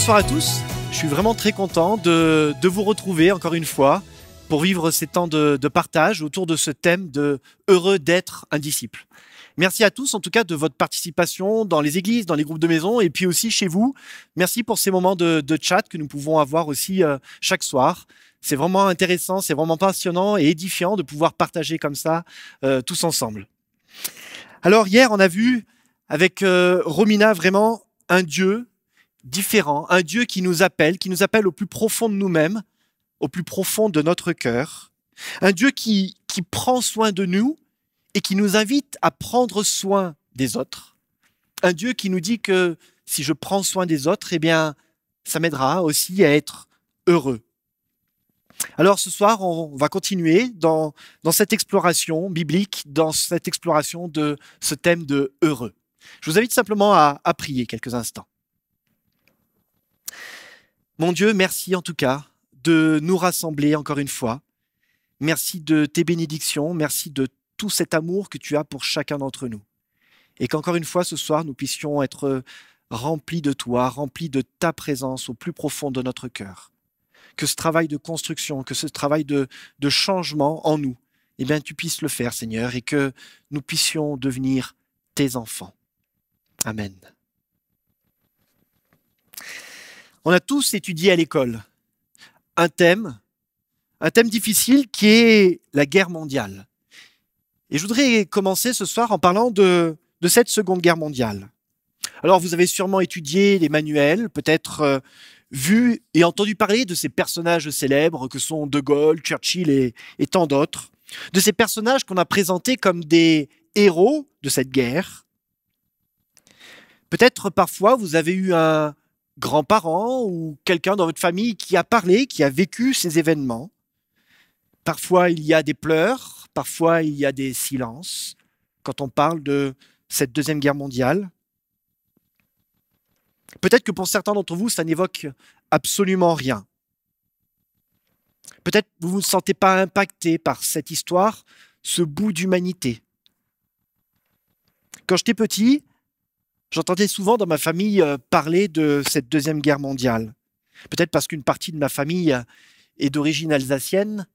Bonsoir à tous. Je suis vraiment très content de, vous retrouver encore une fois pour vivre ces temps de, partage autour de ce thème de heureux d'être un disciple. Merci à tous, en tout cas, de votre participation dans les églises, dans les groupes de maison, et puis aussi chez vous. Merci pour ces moments de, chat que nous pouvons avoir aussi euh, chaque soir. C'est vraiment intéressant, c'est vraiment passionnant et édifiant de pouvoir partager comme ça euh, tous ensemble. Alors hier, on a vu avec euh, Romina vraiment un Dieu différent, un Dieu qui nous appelle, qui nous appelle au plus profond de nous-mêmes, au plus profond de notre cœur, un Dieu qui, qui prend soin de nous et qui nous invite à prendre soin des autres, un Dieu qui nous dit que si je prends soin des autres, eh bien, ça m'aidera aussi à être heureux. Alors ce soir, on va continuer dans, dans cette exploration biblique, dans cette exploration de ce thème de heureux. Je vous invite simplement à, à prier quelques instants. Mon Dieu, merci en tout cas de nous rassembler encore une fois. Merci de tes bénédictions, merci de tout cet amour que tu as pour chacun d'entre nous. Et qu'encore une fois, ce soir, nous puissions être remplis de toi, remplis de ta présence au plus profond de notre cœur. Que ce travail de construction, que ce travail de, changement en nous, eh bien, tu puisses le faire, Seigneur, et que nous puissions devenir tes enfants. Amen on a tous étudié à l'école un thème, un thème difficile qui est la guerre mondiale. Et je voudrais commencer ce soir en parlant de, cette Seconde Guerre mondiale. Alors vous avez sûrement étudié les manuels, peut-être euh, vu et entendu parler de ces personnages célèbres que sont De Gaulle, Churchill et tant d'autres, de ces personnages qu'on a présentés comme des héros de cette guerre. Peut-être parfois vous avez eu un, grands-parents ou quelqu'un dans votre famille qui a parlé, qui a vécu ces événements. Parfois, il y a des pleurs, parfois, il y a des silences quand on parle de cette Deuxième Guerre mondiale. Peut-être que pour certains d'entre vous, ça n'évoque absolument rien. Peut-être que vous ne vous sentez pas impacté par cette histoire, ce bout d'humanité. Quand j'étais petit, J'entendais souvent dans ma famille euh, parler de cette Deuxième Guerre mondiale. Peut-être parce qu'une partie de ma famille euh, est d'origine alsacienne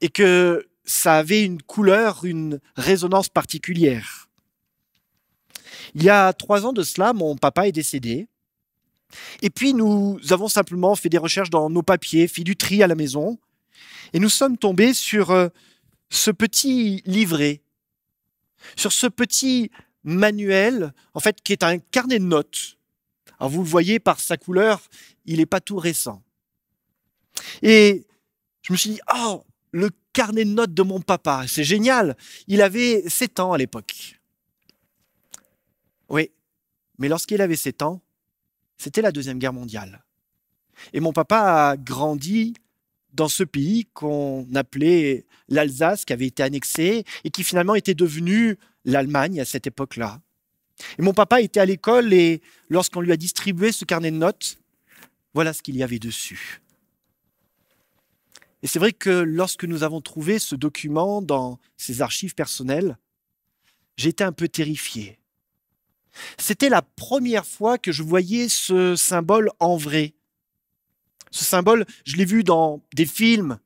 et que ça avait une couleur, une résonance particulière. Il y a trois ans de cela, mon papa est décédé. Et puis nous avons simplement fait des recherches dans nos papiers, fait du tri à la maison, et nous sommes tombés sur euh, ce petit livret, sur ce petit manuel, en fait, qui est un carnet de notes. Alors vous le voyez par sa couleur, il est pas tout récent. Et je me suis dit, oh, le carnet de notes de mon papa, c'est génial. Il avait sept ans à l'époque. Oui, mais lorsqu'il avait sept ans, c'était la Deuxième Guerre mondiale. Et mon papa a grandi dans ce pays qu'on appelait l'Alsace, qui avait été annexé et qui finalement était devenu l'Allemagne à cette époque-là. Et mon papa était à l'école et lorsqu'on lui a distribué ce carnet de notes, voilà ce qu'il y avait dessus. Et c'est vrai que lorsque nous avons trouvé ce document dans ses archives personnelles, j'étais un peu terrifié. C'était la première fois que je voyais ce symbole en vrai. Ce symbole, je l'ai vu dans des films,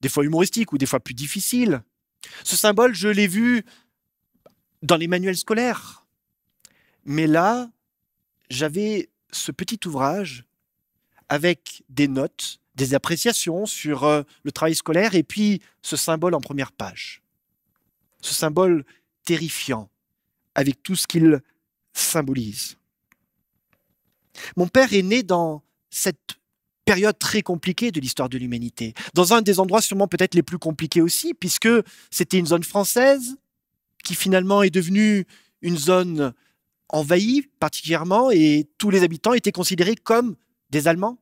des fois humoristiques ou des fois plus difficiles. Ce symbole, je l'ai vu dans les manuels scolaires. Mais là, j'avais ce petit ouvrage avec des notes, des appréciations sur euh, le travail scolaire et puis ce symbole en première page. Ce symbole terrifiant avec tout ce qu'il symbolise. Mon père est né dans cette période très compliquée de l'histoire de l'humanité, dans un des endroits sûrement peut-être les plus compliqués aussi, puisque c'était une zone française, qui finalement est devenue une zone envahie particulièrement, et tous les habitants étaient considérés comme des Allemands.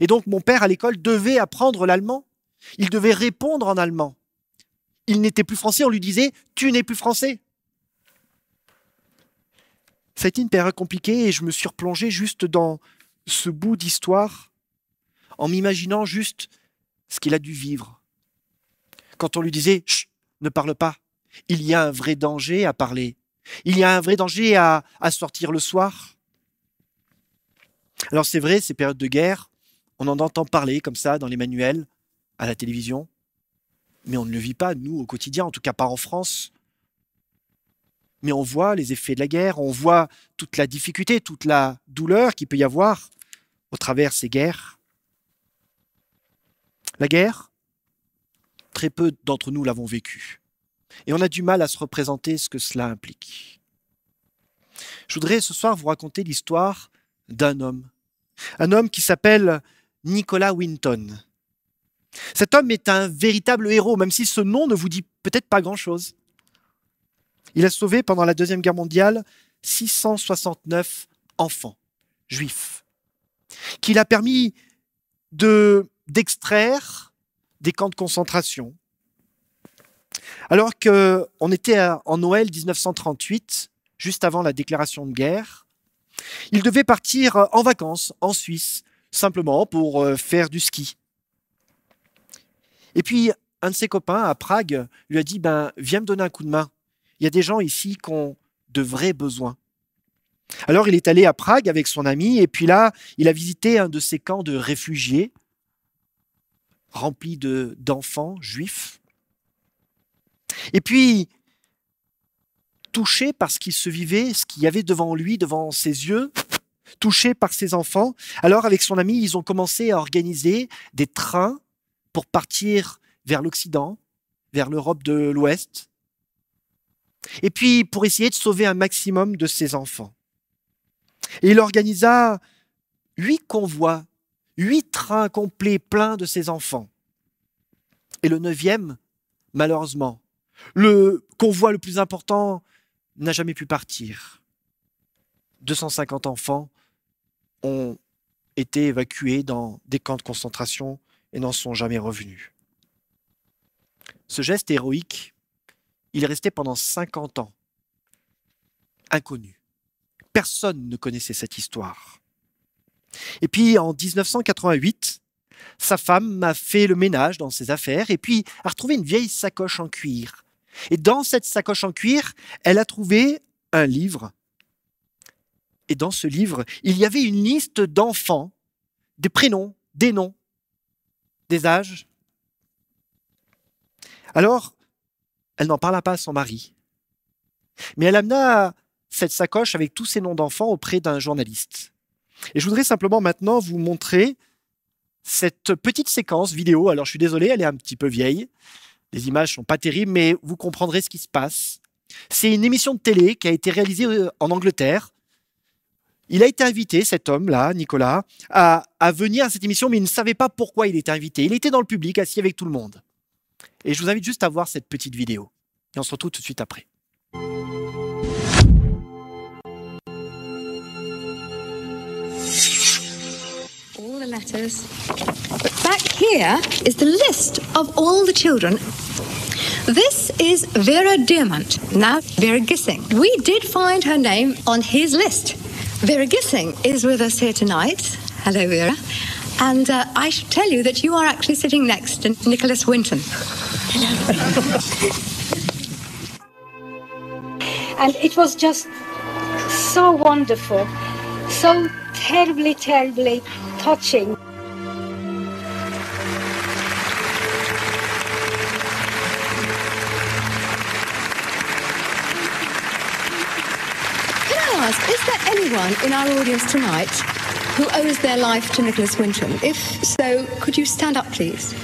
Et donc mon père à l'école devait apprendre l'allemand, il devait répondre en allemand. Il n'était plus français, on lui disait ⁇ Tu n'es plus français !⁇ Ça a été une période compliquée et je me suis replongé juste dans ce bout d'histoire en m'imaginant juste ce qu'il a dû vivre. Quand on lui disait ⁇ ne parle pas !⁇ il y a un vrai danger à parler. Il y a un vrai danger à, sortir le soir. Alors c'est vrai, ces périodes de guerre, on en entend parler comme ça dans les manuels, à la télévision, mais on ne le vit pas, nous, au quotidien, en tout cas pas en France. Mais on voit les effets de la guerre, on voit toute la difficulté, toute la douleur qu'il peut y avoir au travers ces guerres. La guerre, très peu d'entre nous l'avons vécue. Et on a du mal à se représenter ce que cela implique. Je voudrais ce soir vous raconter l'histoire d'un homme. Un homme qui s'appelle Nicolas Winton. Cet homme est un véritable héros, même si ce nom ne vous dit peut-être pas grand-chose. Il a sauvé pendant la Deuxième Guerre mondiale 669 enfants juifs, qu'il a permis de d'extraire des camps de concentration, alors qu'on était en Noël 1938, juste avant la déclaration de guerre, il devait partir euh, en vacances en Suisse, simplement pour euh, faire du ski. Et puis, un de ses copains à Prague lui a dit ben, Viens me donner un coup de main. Il y a des gens ici qui ont de vrais besoins. Alors, il est allé à Prague avec son ami, et puis là, il a visité un de ces camps de réfugiés, remplis d'enfants juifs. Et puis, touché par ce qu'il se vivait, ce qu'il y avait devant lui, devant ses yeux, touché par ses enfants. Alors, avec son ami, ils ont commencé à organiser des trains pour partir vers l'Occident, vers l'Europe de l'Ouest, et puis pour essayer de sauver un maximum de ses enfants. Et il organisa huit convois, huit trains complets pleins de ses enfants. Et le neuvième, malheureusement, le convoi le plus important n'a jamais pu partir. 250 enfants ont été évacués dans des camps de concentration et n'en sont jamais revenus. Ce geste héroïque, il est resté pendant 50 ans, inconnu. Personne ne connaissait cette histoire. Et puis en 1988, sa femme m'a fait le ménage dans ses affaires et puis a retrouvé une vieille sacoche en cuir et dans cette sacoche en cuir, elle a trouvé un livre. Et dans ce livre, il y avait une liste d'enfants, des prénoms, des noms, des âges. Alors, elle n'en parla pas à son mari. Mais elle amena cette sacoche avec tous ces noms d'enfants auprès d'un journaliste. Et je voudrais simplement maintenant vous montrer cette petite séquence vidéo. Alors, je suis désolé, elle est un petit peu vieille, les images sont pas terribles, mais vous comprendrez ce qui se passe. C'est une émission de télé qui a été réalisée euh, en Angleterre. Il a été invité, cet homme-là, Nicolas, à, venir à cette émission, mais il ne savait pas pourquoi il était invité. Il était dans le public, assis avec tout le monde. Et je vous invite juste à voir cette petite vidéo. Et on se retrouve tout de suite après. All the letters. back here is the list of all the children This is Vera Diamant. Now, Vera Gissing. We did find her name on his list. Vera Gissing is with us here tonight. Hello, Vera. And uh, I should tell you that you are actually sitting next to Nicholas Winton. Hello. and it was just so wonderful, so terribly, terribly touching. anyone in our audience tonight who owes their life to Nicholas Winton? If so, could you stand up, please?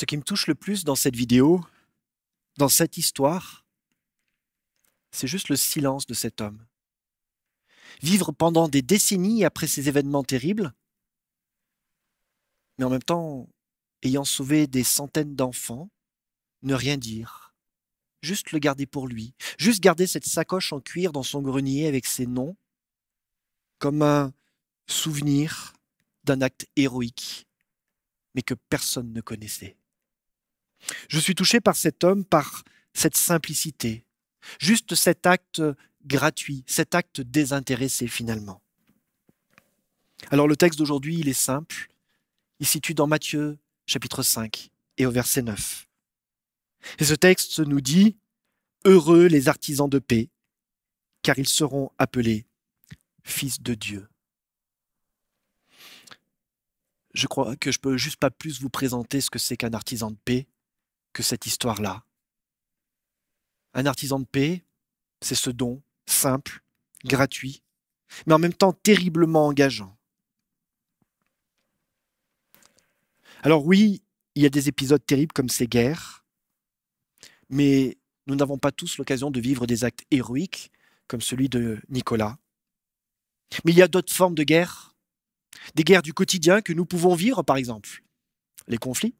ce qui me touche le plus dans cette vidéo, dans cette histoire, c'est juste le silence de cet homme. Vivre pendant des décennies après ces événements terribles, mais en même temps, ayant sauvé des centaines d'enfants, ne rien dire, juste le garder pour lui, juste garder cette sacoche en cuir dans son grenier avec ses noms, comme un souvenir d'un acte héroïque, mais que personne ne connaissait. Je suis touché par cet homme, par cette simplicité, juste cet acte gratuit, cet acte désintéressé finalement. Alors le texte d'aujourd'hui, il est simple. Il situe dans Matthieu chapitre 5 et au verset 9. Et ce texte nous dit, Heureux les artisans de paix, car ils seront appelés fils de Dieu. Je crois que je peux juste pas plus vous présenter ce que c'est qu'un artisan de paix que cette histoire-là. Un artisan de paix, c'est ce don simple, gratuit, mais en même temps terriblement engageant. Alors oui, il y a des épisodes terribles comme ces guerres, mais nous n'avons pas tous l'occasion de vivre des actes héroïques comme celui de Nicolas. Mais il y a d'autres formes de guerres, des guerres du quotidien que nous pouvons vivre par exemple, les conflits,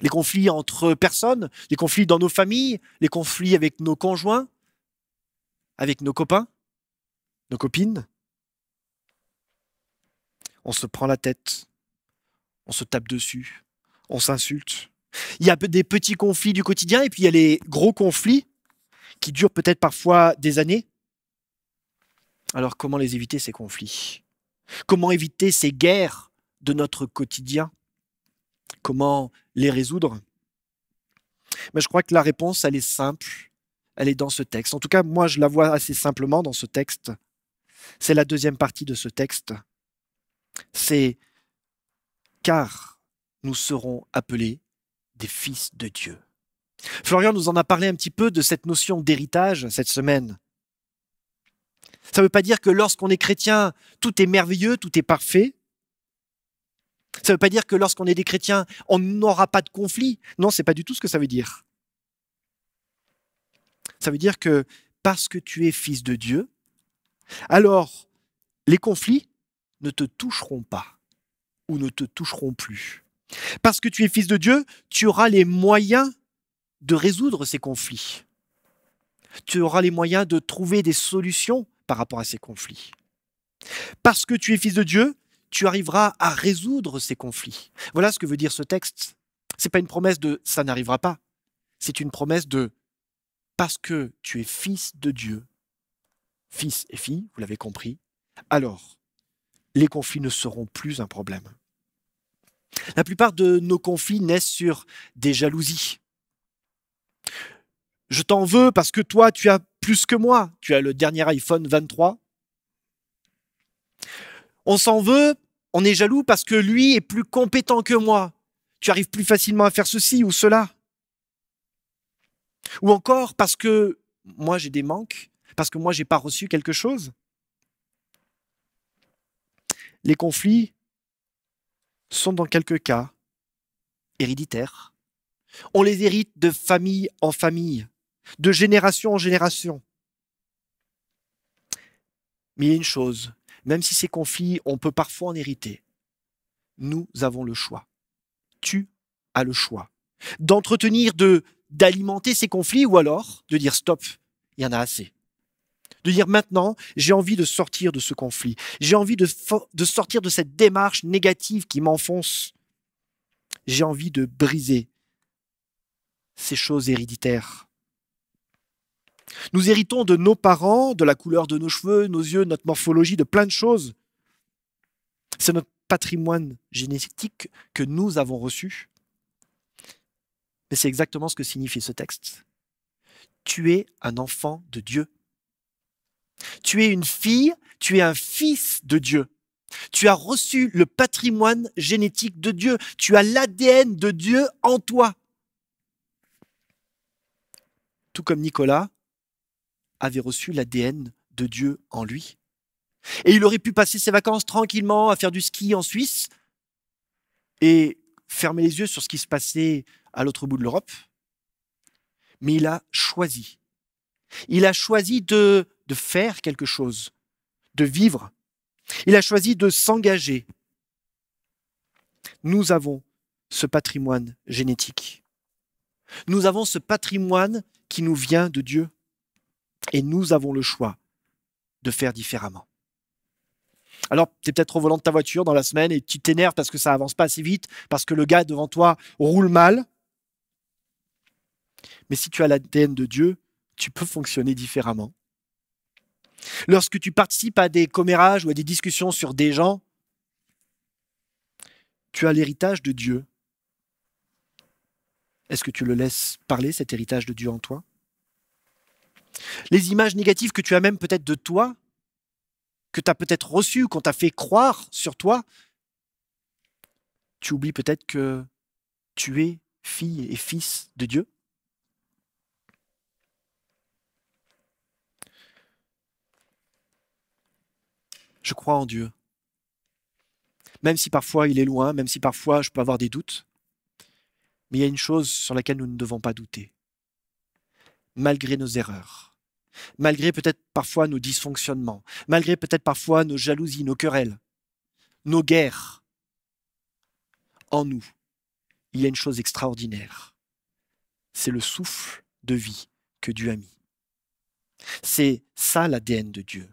les conflits entre personnes, les conflits dans nos familles, les conflits avec nos conjoints, avec nos copains, nos copines. On se prend la tête, on se tape dessus, on s'insulte. Il y a des petits conflits du quotidien et puis il y a les gros conflits qui durent peut-être parfois des années. Alors comment les éviter, ces conflits Comment éviter ces guerres de notre quotidien Comment les résoudre Mais je crois que la réponse, elle est simple, elle est dans ce texte. En tout cas, moi, je la vois assez simplement dans ce texte. C'est la deuxième partie de ce texte. C'est car nous serons appelés des fils de Dieu. Florian nous en a parlé un petit peu de cette notion d'héritage cette semaine. Ça ne veut pas dire que lorsqu'on est chrétien, tout est merveilleux, tout est parfait. Ça ne veut pas dire que lorsqu'on est des chrétiens, on n'aura pas de conflits. Non, c'est pas du tout ce que ça veut dire. Ça veut dire que parce que tu es fils de Dieu, alors les conflits ne te toucheront pas ou ne te toucheront plus. Parce que tu es fils de Dieu, tu auras les moyens de résoudre ces conflits. Tu auras les moyens de trouver des solutions par rapport à ces conflits. Parce que tu es fils de Dieu, tu arriveras à résoudre ces conflits. Voilà ce que veut dire ce texte. C'est pas une promesse de ça n'arrivera pas. C'est une promesse de parce que tu es fils de Dieu, fils et fille, vous l'avez compris, alors les conflits ne seront plus un problème. La plupart de nos conflits naissent sur des jalousies. Je t'en veux parce que toi, tu as plus que moi. Tu as le dernier iPhone 23. On s'en veut on est jaloux parce que lui est plus compétent que moi. Tu arrives plus facilement à faire ceci ou cela. Ou encore parce que moi j'ai des manques, parce que moi j'ai pas reçu quelque chose. Les conflits sont dans quelques cas héréditaires. On les hérite de famille en famille, de génération en génération. Mais il y a une chose même si ces conflits, on peut parfois en hériter. Nous avons le choix. Tu as le choix d'entretenir, de d'alimenter ces conflits ou alors de dire stop, il y en a assez. De dire maintenant, j'ai envie de sortir de ce conflit. J'ai envie de, de sortir de cette démarche négative qui m'enfonce. J'ai envie de briser ces choses héréditaires nous héritons de nos parents, de la couleur de nos cheveux, nos yeux, notre morphologie, de plein de choses. C'est notre patrimoine génétique que nous avons reçu. Mais c'est exactement ce que signifie ce texte. Tu es un enfant de Dieu. Tu es une fille, tu es un fils de Dieu. Tu as reçu le patrimoine génétique de Dieu. Tu as l'ADN de Dieu en toi. Tout comme Nicolas, avait reçu l'ADN de Dieu en lui. Et il aurait pu passer ses vacances tranquillement à faire du ski en Suisse et fermer les yeux sur ce qui se passait à l'autre bout de l'Europe. Mais il a choisi. Il a choisi de, de faire quelque chose, de vivre. Il a choisi de s'engager. Nous avons ce patrimoine génétique. Nous avons ce patrimoine qui nous vient de Dieu. Et nous avons le choix de faire différemment. Alors, tu es peut-être au volant de ta voiture dans la semaine et tu t'énerves parce que ça avance pas assez vite, parce que le gars devant toi roule mal. Mais si tu as l'ADN de Dieu, tu peux fonctionner différemment. Lorsque tu participes à des commérages ou à des discussions sur des gens, tu as l'héritage de Dieu. Est-ce que tu le laisses parler, cet héritage de Dieu en toi les images négatives que tu as même peut-être de toi, que tu as peut-être reçues, qu'on t'a fait croire sur toi, tu oublies peut-être que tu es fille et fils de Dieu. Je crois en Dieu. Même si parfois il est loin, même si parfois je peux avoir des doutes, mais il y a une chose sur laquelle nous ne devons pas douter, malgré nos erreurs, malgré peut-être parfois nos dysfonctionnements, malgré peut-être parfois nos jalousies, nos querelles, nos guerres. En nous, il y a une chose extraordinaire. C'est le souffle de vie que Dieu a mis. C'est ça l'ADN de Dieu.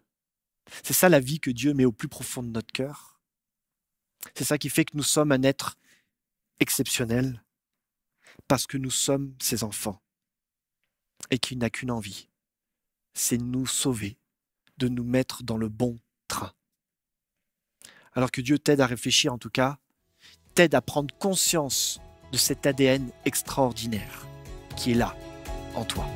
C'est ça la vie que Dieu met au plus profond de notre cœur. C'est ça qui fait que nous sommes un être exceptionnel parce que nous sommes ses enfants et qui n'a qu'une envie, c'est nous sauver, de nous mettre dans le bon train. Alors que Dieu t'aide à réfléchir en tout cas, t'aide à prendre conscience de cet ADN extraordinaire qui est là, en toi.